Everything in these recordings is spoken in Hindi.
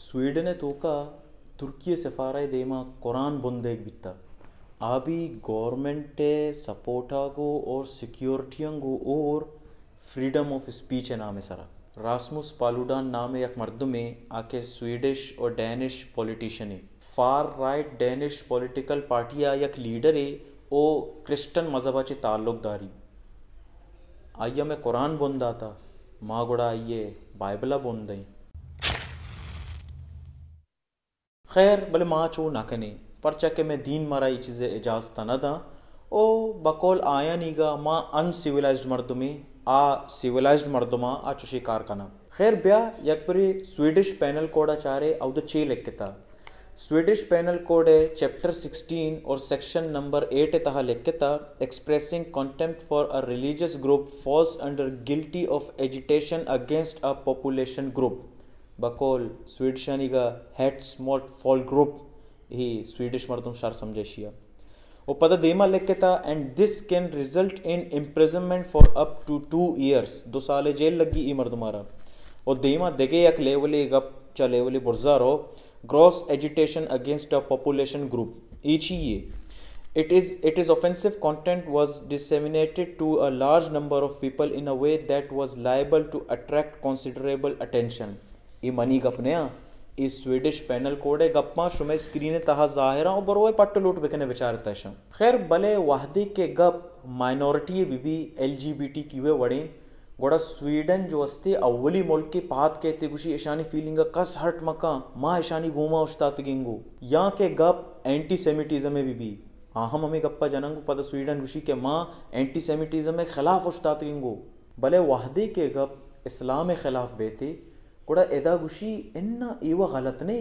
स्वीडने तोका तुर्की सफारा देमा कुरान बुंदे बिता आबी गवर्नमेंटे सपोर्टा को और सिक्योरिटी को और फ्रीडम ऑफ स्पीच है नाम है सारा रासमुस पालुडान नाम एक मर्द में आके स्वीडिश और डेनिश पॉलिटिशियन है फार राइट डेनिश पॉलिटिकल पार्टिया एक लीडर है ओ क्रिश्चन मजहबा चे ताल्लुकदारी आइया मैं कुरान बंदा था माँ गुड़ा आइए बाइबला बंद दें खैर भले माँ चो ना कने पर चके मैं दीन मारा ये चीज़ें इजाज़त ना दा ओ बकौल आया गा माँ अनसिविलाइज में आ सिविलाइज माँ आ चुशी कार कना खैर ब्या पर स्वीडिश पैनल कोड आचारे अवध के था स्वीडिश पैनल कोड है चैप्टर सिक्सटीन और सेक्शन नंबर लिख के था expressing contempt for a religious group falls under guilty of agitation against a population group बकोल बकौल स्वीडशानिगा हेट्स्मोट फॉल ग्रुप ही स्वीडिश मर्दमशार समझेशिया वो पद देमा लेके था and this can result in imprisonment for up to two years दो साल जेल लगी ई मर्दमारा और देमा देखे एक लेवली गप चा लेवल बुरजा रहो gross agitation against a population group ईच ही ये it is it is offensive content was disseminated to a large number of people in a way that was liable to attract considerable attention ये मनी ਕਪਨੇ ਆ ਇਹ स्वीडिश ਪੈਨਲ ਕੋਡ ਹੈ ਗੱਪਾਂ ਸ਼ੁਮੇ ਸਕਰੀਨ ਤਹਾ ਜ਼ਾਹਿਰਾਂ ਉਹ ਬਰੋਏ पट्ट लूट बिकने ਵਿਚਾਰ तैशम खैर भले ਵਾਹਦੀ के गप माइनॉरिटी भी L G B T Q वड़े गोड़ा स्वीडन जो अस्ते अव्वली मुल्क के पात कहते कुशी ईशानी फीलिंग का कस हट मका माँ ईशानी घूमा उश्ता गेंगू यहाँ के गप एंटी सेमिटिज्म है भी हाँ हम हमें गप्पा जनंग पता स्वीडन खुशी के माँ एंटी सेमिटिज्म के खिलाफ उश्ता गेंगू भले वाहदे के गप इस्लाम के खिलाफ बेते ಕೂಡ ಎದಾಗುಷಿ ಎನ್ನ ಏವ ಗಲತನೆ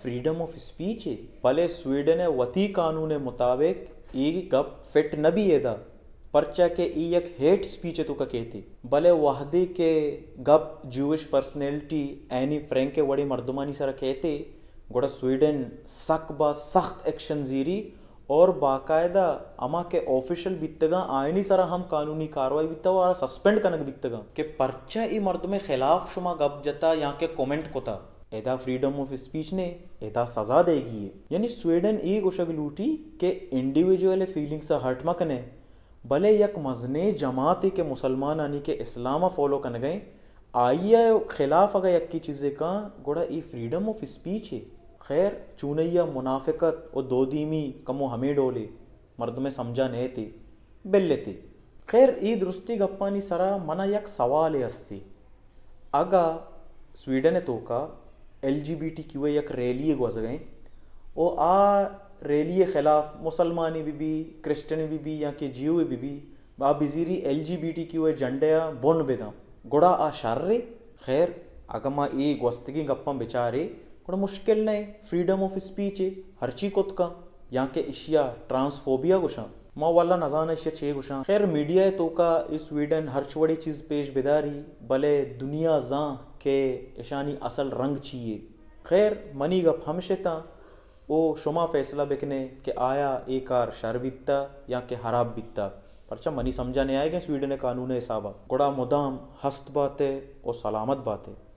फ्रीडम ऑफ स्पीच है भले स्वीडन वती कानून मुताबिक ಈ गप फिट न भी एदा परचा के ई एक हेट स्पीच है तुका कहती भले वाहदे के गप जूश पर्सनैलिटी एनी फ्रेंक के वड़ी मर्दमानी सर कहते गोड़ा स्वीडन सख ब सख्त एक्शन जीरी और बाकायदा के ऑफिशियल बीतगा आयनी सरा हम कानूनी कार्रवाई बित्ता और सस्पेंड कनक बीतगा के पर्चा ई मर्द में खिलाफ शुमा गप जता यहाँ के कमेंट कोता एदा फ्रीडम ऑफ स्पीच ने एदा सजा देगी है यानी स्वीडन ई उशक लूटी के इंडिविजुअल फीलिंग से हर्ट मकने भले यक मजने जमाती के मुसलमान आनी के इस्लाम फॉलो कन गए आइया खिलाफ अगर यक की चीज़ें का गोड़ा ई फ्रीडम ऑफ स्पीच है खैर चूनैया मुनाफ़िकत और दो दीमी कमो हमें डोले मर्द में समझा नहीं थी बेल्ले थी खैर ई दुरुस्ती नी सरा मना यक सवाल अस्ती अगा स्वीडन तो का L G B T Q यक रैली गुज गए ओ आ रैली खिलाफ मुसलमानी भी क्रिश्चन भी भी या के जीव भी आ बिजीरी L G B T Q झंडे बोन बेदा गुड़ा आ शर्रे खैर अगमा ई गुस्तगी गप्पा बेचारे कोण मुश्किल न्हय फ्रीडम ऑफ स्पीच हरची या के इशिया ट्रांसफोबिया गुशां मां वाला नजान इशिया छे गुशां खैर मीडिया तो का स्वीडन हर बड़ी चीज पेश बेदारी भले दुनिया जां के ईशानी असल रंग चाहिए खैर मनी गप हमशेता वो शुमा फैसला बिकने के आया एक आर शर बीतता या के हराब बीतता परचा अच्छा, मनी समझा नहीं आएगा स्वीडन कानून हिसाब गोड़ा मुदाम हस्त बात है और सलामत बात है